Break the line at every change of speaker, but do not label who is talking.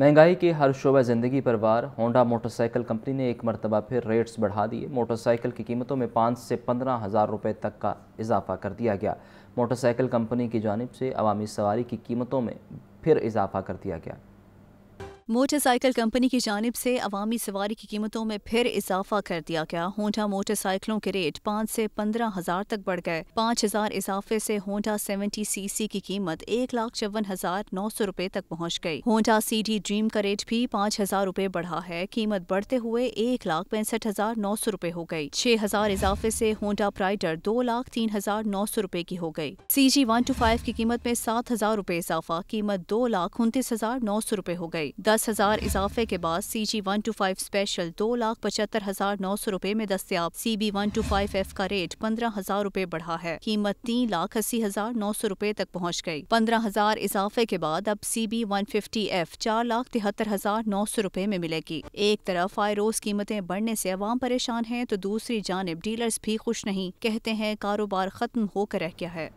महंगाई के हर शोबा ज़िंदगी पर वार होंडा मोटरसाइकिल कंपनी ने एक मरतबा फिर रेट्स बढ़ा दिए मोटरसाइकिल की कीमतों में पाँच से पंद्रह हज़ार रुपये तक का इजाफा कर दिया गया मोटरसाइकिल कंपनी की जानब से अवामी सवारी की कीमतों में फिर इजाफा कर दिया गया
मोटरसाइकिल कंपनी की जानब से अवामी सवारी की कीमतों में फिर इजाफा कर दिया गया होंडा मोटरसाइकिलों के रेट पाँच से पंद्रह हजार तक बढ़ गए पाँच हजार इजाफे से होंडा सेवेंटी सी की कीमत एक लाख चौवन हजार नौ सौ रूपए तक पहुँच गई होंडा सी डी ड्रीम का रेट भी पाँच हजार रूपए बढ़ा है कीमत बढ़ते हुए एक लाख पैंसठ हजार नौ सौ रूपए हो गयी छह हजार इजाफे से होंडा प्राइडर दो लाख तीन हजार नौ सौ रूपए की हो गयी C G one two five की कीमत में सात हजार रूपए इजाफा कीमत दो लाख उनतीस हजार नौ सौ रूपए हो गयी दस दस हजार इजाफे के बाद C G one two five special दो लाख पचहत्तर हजार नौ सौ रूपए में दस्तियाब C B one two five F का रेट पंद्रह हजार रूपए बढ़ा है कीमत तीन लाख अस्सी हजार नौ सौ रूपए तक पहुँच गयी पंद्रह हजार इजाफे के बाद अब C B one fifty F चार लाख तिहत्तर हजार नौ सौ रूपए में मिलेगी एक तरफ आयरोज कीमतें बढ़ने ऐसी अवाम परेशान है तो दूसरी जानब डीलर्स भी खुश नहीं कहते हैं कारोबार खत्म होकर रह गया है